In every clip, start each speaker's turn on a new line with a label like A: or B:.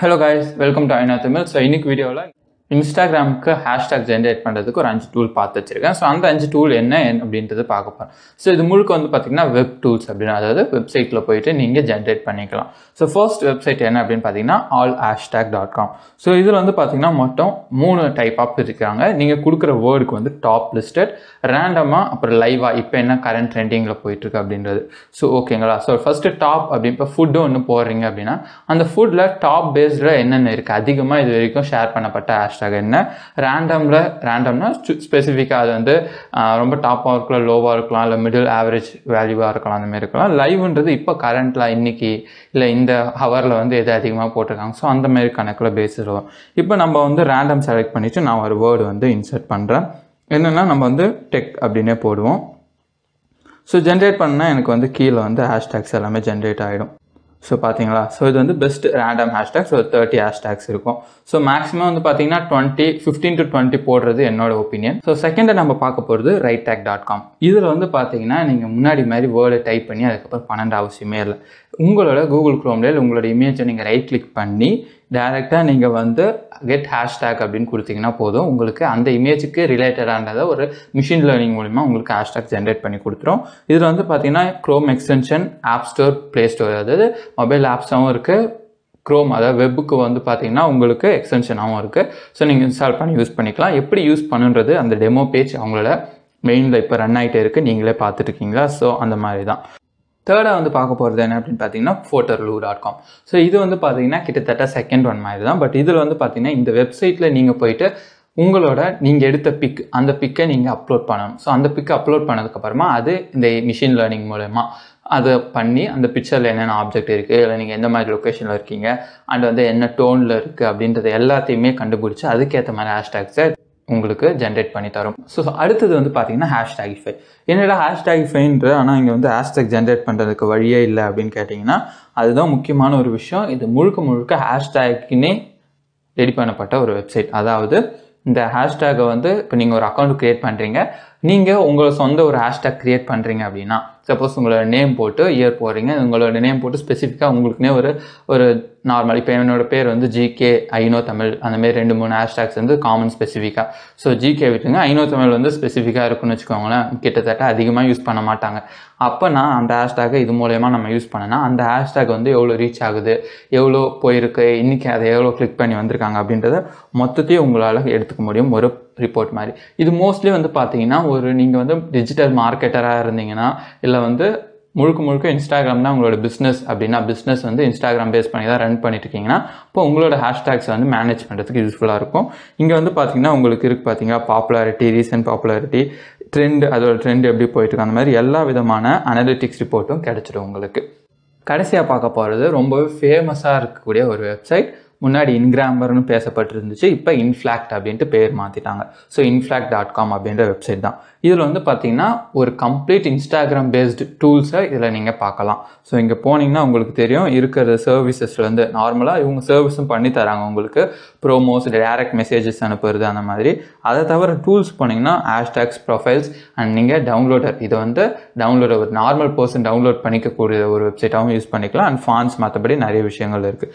A: hello guys welcome to ஐநா Tamil so இன்னைக்கு வீடியோவில் இன்ஸ்டாகிராமுக்கு ஹேஷ்டாக் ஜென்ரேட் பண்ணுறதுக்கு ஒரு அஞ்சு டூல் பார்த்து வச்சுருக்கேன் ஸோ அந்த அஞ்சு டூல் என்ன அப்படின்றது பார்க்க போகிறேன் ஸோ இது முழுக்க வந்து பார்த்திங்கன்னா வெப் டூல்ஸ் அப்படின்னு அதாவது வெப்சைட்டில் போயிட்டு நீங்கள் ஜென்ரேட் பண்ணிக்கலாம் ஸோ ஃபர்ஸ்ட் வெப்சைட் என்ன அப்படின்னு பார்த்தீங்கன்னா all hashtag dot com so இதில் வந்து பார்த்தீங்கன்னா மொத்தம் மூணு டைப் ஆஃப் இருக்கிறாங்க நீங்கள் கொடுக்குற வேர்டுக்கு வந்து டாப் லிஸ்டட் ரேண்டமாக அப்புறம் லைவாக இப்போ என்ன கரண்ட் ட்ரெண்டிங்கில் போயிட்டுருக்கு அப்படின்றது ஸோ ஓகேங்களா ஸோ ஃபஸ்ட்டு டாப் அப்படின்னு இப்போ ஃபுட்டு ஒன்று போடுறீங்க அப்படின்னா அந்த ஃபுட்டில் டாப் பேஸ்டில் என்னென்ன இருக்குது அதிகமாக இது வரைக்கும் ஷேர் பண்ணப்பட்ட ஹேஷ் ஹேஷ்டாக் என்ன ரேண்டமில் ரேண்டம்னா ஸ்பெசிஃபிக்காக அது வந்து ரொம்ப டாப்பாக இருக்கலாம் லோவாக இருக்கலாம் இல்லை மிடில் ஆவரேஜ் வேல்யூவாக இருக்கலாம் அந்தமாதிரி இருக்கலாம் லைவ்ன்றது இப்போ கரண்ட்டில் இன்றைக்கி இல்லை இந்த ஹவரில் வந்து எது அதிகமாக போட்டிருக்காங்க ஸோ அந்தமாரி கணக்கில் பேஸில் வரும் இப்போ நம்ம வந்து ரேண்டம் செலக்ட் பண்ணிவிட்டு நான் ஒரு வேர்டு வந்து இன்சர்ட் பண்ணுறேன் என்னென்னா நம்ம வந்து டெக் அப்படின்னே போடுவோம் ஸோ ஜென்ரேட் பண்ணால் எனக்கு வந்து கீழே வந்து ஹேஷ்டேக்ஸ் எல்லாமே ஜென்ரேட் ஆகிடும் ஸோ பார்த்தீங்களா ஸோ இது வந்து பெஸ்ட் ரேண்டம் ஹேஷ்டேக்ஸ் ஒரு தேர்ட்டி ஹேஷ்டாக்ஸ் இருக்கும் ஸோ மேக்ஸிமம் வந்து பார்த்தீங்கன்னா டுவெண்ட்டி ஃபிஃப்டீன் டு டுவெண்ட்டி போடுறது என்னோட ஒப்பீனியன் ஸோ செகண்டை நம்ம பார்க்க போகிறது ரைட் டேக் டாட் காம் இதில் வந்து பார்த்தீங்கன்னா நீங்கள் முன்னாடி மாதிரி வேர்டை டைப் பண்ணி அதுக்கப்புறம் பன்னெண்டு அவசியமே இல்லை உங்களோட கூகுள் குரோம்லேயே உங்களோட இமேஜை நீங்கள் ரைட் கிளிக் பண்ணி டேரெக்டாக நீங்கள் வந்து கெட் ஹேஷ்டேக் அப்படின்னு கொடுத்தீங்கன்னா போதும் உங்களுக்கு அந்த இமேஜுக்கு ரிலேட்டடானதை ஒரு மிஷின் லேர்னிங் மூலிமா உங்களுக்கு ஹேஷ்டேக் ஜென்ரேட் பண்ணி கொடுத்துரும் இதில் வந்து பார்த்தீங்கன்னா Chrome extension app store Play Store அதாவது மொபைல் ஆப்ஸாகவும் இருக்குது க்ரோம் அதாவது வெப்புக்கு வந்து பார்த்தீங்கன்னா உங்களுக்கு எக்ஸ்டென்ஷனாகவும் இருக்குது ஸோ நீங்கள் இன்ஸ்டால் பண்ணி யூஸ் பண்ணிக்கலாம் எப்படி யூஸ் பண்ணுன்றது அந்த டெமோ பேஜ் அவங்களோட மெயினில் இப்போ ரன் ஆகிட்டே இருக்குது நீங்களே பார்த்துட்ருக்கீங்களா ஸோ அந்த மாதிரி தான் தேர்டாக வந்து பார்க்க போகிறது என்ன அப்படின்னு பார்த்தீங்கன்னா ஃபோட்டோ டாட் காம் ஸோ இது வந்து பார்த்தீங்கன்னா கிட்டத்தட்ட செகண்ட் ஒன் மாதிரி தான் பட் இதில் வந்து பார்த்தீங்கன்னா இந்த வெப்சைட்டில் நீங்கள் போயிட்டு உங்களோட நீங்கள் எடுத்த பிக் அந்த பிக்கை நீங்கள் அப்லோட் பண்ணணும் ஸோ அந்த பிக்கை அப்லோட் பண்ணதுக்கப்புறமா அது இந்த மிஷின் லேர்னிங் மூலயமா அதை பண்ணி அந்த பிக்சரில் என்னென்ன ஆப்ஜெக்ட் இருக்குது இல்லை நீங்கள் எந்த மாதிரி லொக்கேஷனில் இருக்கீங்க அண்ட் வந்து என்ன டோனில் இருக்குது அப்படின்றத எல்லாத்தையுமே கண்டுபிடிச்சி அதுக்கேற்ற மாதிரி ஹேஷ்டாக்ஸை உங்களுக்கு ஜென்ரேட் பண்ணி தரும் ஸோ அடுத்தது வந்து பார்த்தீங்கன்னா ஃபை என்னடா ஃபைன்ற ஆனால் இங்கே வந்து ஹேஷ்டாக் ஜென்ரேட் பண்ணுறதுக்கு வழியே இல்லை அப்படின்னு கேட்டிங்கன்னா அதுதான் முக்கியமான ஒரு விஷயம் இது முழுக்க முழுக்க ஹேஷ்டேக்குன்னே ரெடி பண்ணப்பட்ட ஒரு வெப்சைட் அதாவது இந்த ஹேஷ்டாகை வந்து இப்போ நீங்கள் ஒரு அக்கௌண்ட் க்ரியேட் பண்ணுறீங்க நீங்கள் உங்களை சொந்த ஒரு ஹேஷ்டேக் க்ரியேட் பண்ணுறீங்க அப்படின்னா சப்போஸ் உங்களோட நேம் போட்டு இயர் போகிறீங்க உங்களோட நேம் போட்டு ஸ்பெசிஃபிக்காக உங்களுக்குனே ஒரு ஒரு நார்மல் இப்போ என்னோட பேர் வந்து ஜிகே ஐநோ தமிழ் அந்தமாரி ரெண்டு மூணு ஹேஷ்டாக்ஸ் வந்து காமன் ஸ்பெசிஃபிக்காக ஸோ ஜிகே விட்டுங்க ஐநோ தமிழ் வந்து ஸ்பெசிஃபிக்காக இருக்குன்னு வச்சுக்கோங்களேன் கிட்டத்தட்ட அதிகமாக யூஸ் பண்ண மாட்டாங்க அப்போ நான் அந்த ஹேஷ்டாகை இது மூலயமா நம்ம யூஸ் பண்ணேன்னா அந்த ஹேஷ்டாக் வந்து எவ்வளோ ரீச் ஆகுது எவ்வளோ போயிருக்கு இன்றைக்கி அதை எவ்வளோ கிளிக் பண்ணி வந்திருக்காங்க அப்படின்றத மொத்தத்தையும் உங்களால் எடுத்துக்க முடியும் ஒரு ரிப்போர்ட் மாதிரி இது மோஸ்ட்லி வந்து பார்த்தீங்கன்னா ஒரு நீங்கள் வந்து டிஜிட்டல் மார்க்கெட்டராக இருந்தீங்கன்னா இல்லை அதில் வந்து முழுக்க முழுக்க தான் உங்களோட பிஸ்னஸ் அப்படின்னா பிஸ்னஸ் வந்து இன்ஸ்டாகிராம் பேஸ் பண்ணி தான் ரன் பண்ணிட்டு இருக்கீங்கன்னா இப்போ உங்களோட ஹேஷ்டேக்ஸை வந்து மேனேஜ் பண்ணுறதுக்கு யூஸ்ஃபுல்லாக இருக்கும் இங்கே வந்து பார்த்தீங்கன்னா உங்களுக்கு இருக்குது பார்த்தீங்கன்னா பாப்புலாரிட்டி ரீசன்ட் பாப்புலாரிட்டி ட்ரெண்ட் அதோட ட்ரெண்ட் எப்படி போயிட்டுருக்கு அந்த மாதிரி எல்லா விதமான அனலிட்டிக்ஸ் ரிப்போர்ட்டும் கிடச்சிடும் உங்களுக்கு கடைசியாக பார்க்க போகிறது ரொம்பவே ஃபேமஸாக இருக்கக்கூடிய ஒரு வெப்சைட் முன்னாடி இன்கிராமர்னு பேசப்பட்டிருந்துச்சு இப்போ இன்ஃப்ளாக்ட் அப்படின்ட்டு பேர் மாற்றிட்டாங்க ஸோ இன்ஃப்ளாக்ட் டாட் காம் அப்படின்ற வெப்சைட் தான் இதில் வந்து பார்த்தீங்கன்னா ஒரு கம்ப்ளீட் இன்ஸ்டாகிராம் பேஸ்டு டூல்ஸை இதில் நீங்கள் பார்க்கலாம் ஸோ இங்கே போனீங்கன்னா உங்களுக்கு தெரியும் இருக்கிற சர்வீசஸ்லேருந்து நார்மலாக இவங்க சர்வீஸும் பண்ணி தராங்க உங்களுக்கு ப்ரோமோஸ் டேரக்ட் மெசேஜஸ் அனுப்புறது அந்த மாதிரி அதை தவிர டூல்ஸ் போனீங்கன்னா ஹேஷ்டேக்ஸ் ப்ரொஃபைல்ஸ் அண்ட் நீங்கள் டவுன்லோடர் இதை வந்து டவுன்லோட் ஒரு நார்மல் பர்சன் டவுன்லோட் பண்ணிக்கக்கூடிய ஒரு வெப்சைட்டாகவும் யூஸ் பண்ணிக்கலாம் அண்ட் ஃபான்ஸ் மற்றபடி நிறைய விஷயங்கள் இருக்குது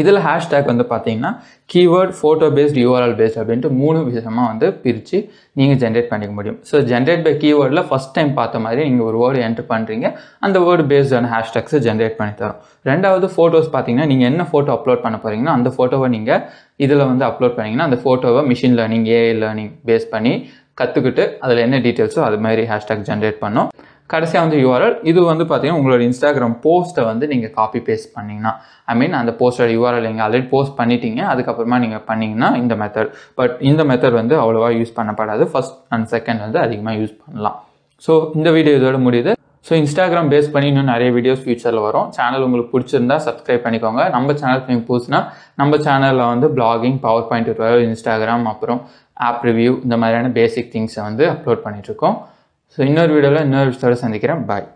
A: இதில் ஹேஷ்டேக் வந்து பார்த்தீங்கன்னா keyword photo paste URL paste அப்படின்ட்டு மூணு விஷயமாக வந்து பிரித்து நீங்கள் ஜென்ரேட் பண்ணிக்க முடியும் ஸோ ஜென்ரேட் பை கீவேர்டில் ஃபஸ்ட் டைம் பார்த்த மாதிரி நீங்கள் ஒரு வேர்டு என்ட்ரு பண்ணுறீங்க அந்த வேர்டு பேஸ்டான ஹேஷ்டேக்ஸை ஜென்ரேட் பண்ணி தரும் ரெண்டாவது ஃபோட்டோஸ் பார்த்தீங்கன்னா நீங்கள் என்ன ஃபோட்டோ அப்லோட் பண்ண போகிறீங்கன்னா அந்த ஃபோட்டோவை நீங்கள் இதில் வந்து அப்லோட் பண்ணிங்கன்னா அந்த ஃபோட்டோவை machine learning AI learning base பண்ணி கற்றுக்கிட்டு அதில் என்ன டீட்டெயில்ஸோ அது மாதிரி ஹேஷ்டேக் ஜென்ரேட் பண்ணோம் கடைசியாக வந்து யூஆர்எல் இது வந்து பார்த்தீங்கன்னா உங்களோட இன்ஸ்டாகிராம் போஸ்ட்டை வந்து நீங்கள் காப்பி பேஸ்ட் பண்ணிங்கன்னா ஐ மீன் அந்த போஸ்ட்டோட யூஆர்எல் நீங்கள் ஆல்ரெடி போஸ்ட் பண்ணிட்டீங்க அதுக்கப்புறமா நீங்கள் பண்ணிங்கன்னா இந்த மெத்தட் பட் இந்த மெத்தட் வந்து அவ்வளோவா யூஸ் பண்ணப்படாது ஃபஸ்ட் அண்ட் செகண்ட் வந்து அதிகமாக யூஸ் பண்ணலாம் ஸோ இந்த வீடியோ இதோட முடியுது ஸோ இன்ஸ்டாகிராம் பேஸ் பண்ணி இன்னும் நிறைய வீடியோஸ் ஃபியூச்சரில் வரும் சேனல் உங்களுக்கு பிடிச்சிருந்தா சப்ஸ்கிரைப் பண்ணிக்கோங்க நம்ம சேனல் நீங்கள் புதுசுனா நம்ம சேனலில் வந்து பிளாகிங் பவர் பாயிண்ட் இன்ஸ்டாகிராம் அப்புறம் ஆப் ரிவ்யூ இந்த மாதிரியான பேசிக் திங்ஸை வந்து அப்லோட் பண்ணிட்டுருக்கோம் ஸோ இன்னொரு வீடியோவில் இன்னொரு விஷயத்தோடு சந்திக்கிறேன் பாய்